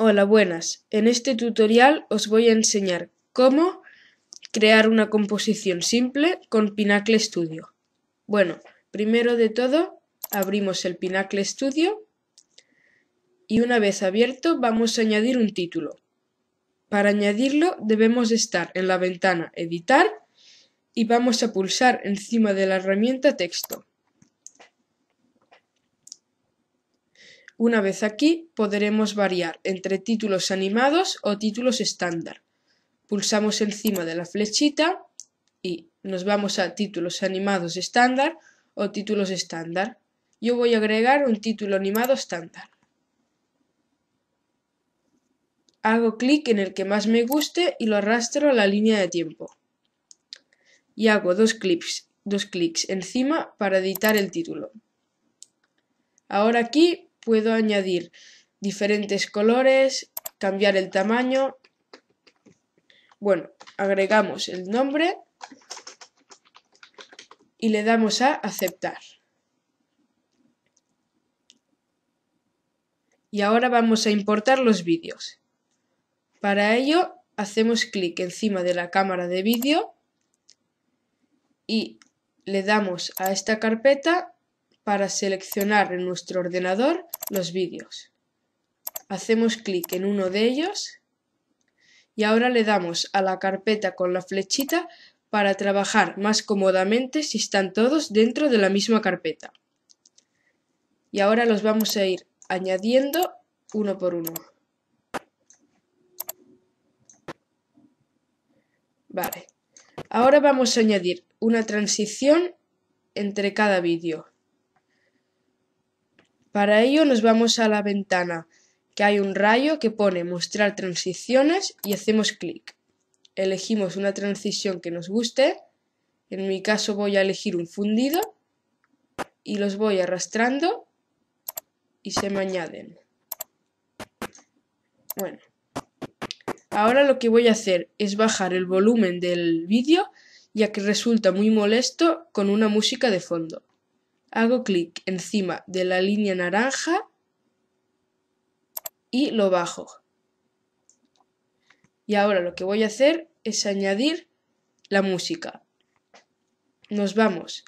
Hola, buenas. En este tutorial os voy a enseñar cómo crear una composición simple con Pinacle Studio. Bueno, primero de todo abrimos el Pinacle Studio y una vez abierto vamos a añadir un título. Para añadirlo debemos estar en la ventana Editar y vamos a pulsar encima de la herramienta Texto. Una vez aquí, podremos variar entre títulos animados o títulos estándar. Pulsamos encima de la flechita y nos vamos a títulos animados estándar o títulos estándar. Yo voy a agregar un título animado estándar. Hago clic en el que más me guste y lo arrastro a la línea de tiempo. Y hago dos clics, dos clics encima para editar el título. Ahora aquí puedo añadir diferentes colores, cambiar el tamaño. Bueno, agregamos el nombre y le damos a aceptar. Y ahora vamos a importar los vídeos. Para ello hacemos clic encima de la cámara de vídeo y le damos a esta carpeta para seleccionar en nuestro ordenador los vídeos. Hacemos clic en uno de ellos y ahora le damos a la carpeta con la flechita para trabajar más cómodamente si están todos dentro de la misma carpeta. Y ahora los vamos a ir añadiendo uno por uno. Vale. Ahora vamos a añadir una transición entre cada vídeo. Para ello nos vamos a la ventana, que hay un rayo que pone mostrar transiciones y hacemos clic. Elegimos una transición que nos guste, en mi caso voy a elegir un fundido y los voy arrastrando y se me añaden. Bueno, ahora lo que voy a hacer es bajar el volumen del vídeo ya que resulta muy molesto con una música de fondo hago clic encima de la línea naranja y lo bajo. Y ahora lo que voy a hacer es añadir la música. Nos vamos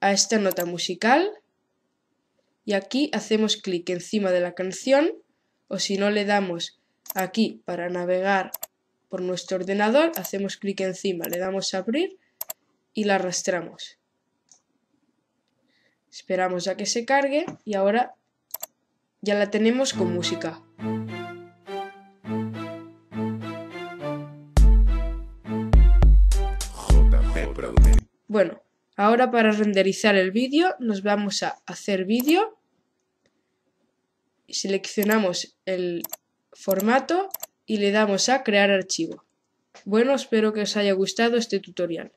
a esta nota musical y aquí hacemos clic encima de la canción o si no le damos aquí para navegar por nuestro ordenador, hacemos clic encima, le damos a abrir y la arrastramos. Esperamos a que se cargue y ahora ya la tenemos con música. Bueno, ahora para renderizar el vídeo nos vamos a hacer vídeo. Seleccionamos el formato y le damos a crear archivo. Bueno, espero que os haya gustado este tutorial.